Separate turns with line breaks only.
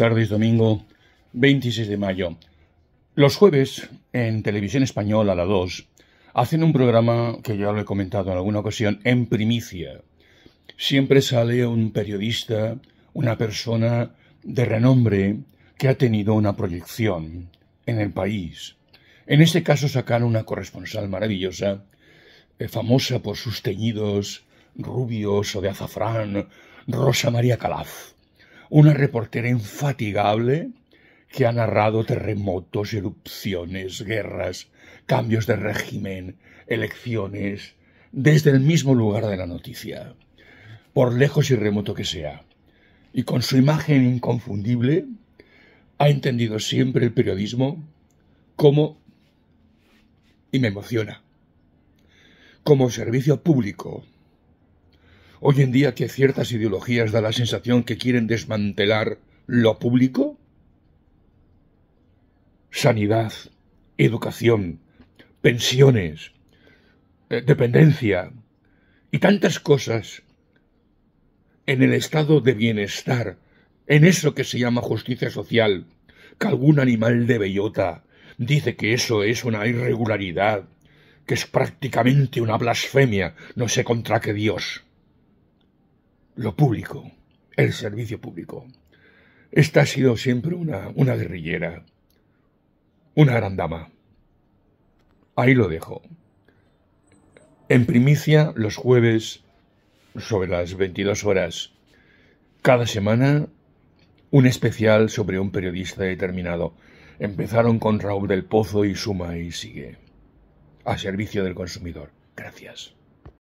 tardes, domingo 26 de mayo. Los jueves, en Televisión Española, a las 2, hacen un programa que ya lo he comentado en alguna ocasión, en primicia. Siempre sale un periodista, una persona de renombre que ha tenido una proyección en el país. En este caso sacan una corresponsal maravillosa, eh, famosa por sus teñidos rubios o de azafrán, Rosa María Calaf una reportera infatigable que ha narrado terremotos, erupciones, guerras, cambios de régimen, elecciones, desde el mismo lugar de la noticia, por lejos y remoto que sea. Y con su imagen inconfundible, ha entendido siempre el periodismo como, y me emociona, como servicio público hoy en día que ciertas ideologías da la sensación que quieren desmantelar lo público? Sanidad, educación, pensiones, eh, dependencia y tantas cosas en el estado de bienestar, en eso que se llama justicia social, que algún animal de bellota dice que eso es una irregularidad, que es prácticamente una blasfemia, no sé contra qué Dios lo público, el servicio público. Esta ha sido siempre una, una guerrillera, una gran dama. Ahí lo dejo. En primicia, los jueves, sobre las 22 horas, cada semana, un especial sobre un periodista determinado. Empezaron con Raúl del Pozo y Suma y sigue. A servicio del consumidor. Gracias.